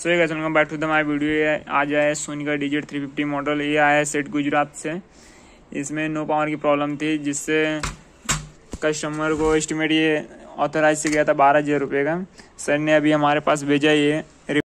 so guys welcome back to the my video आज आया है सोनी का डिजिट थ्री फिफ्टी मॉडल ये आया है सेट गुजरात से इसमें नो पावर की प्रॉब्लम थी जिससे कस्टमर को एस्टिमेट ये ऑथराइज से गया था बारह हज़ार रुपये का सर ने अभी हमारे पास भेजा ये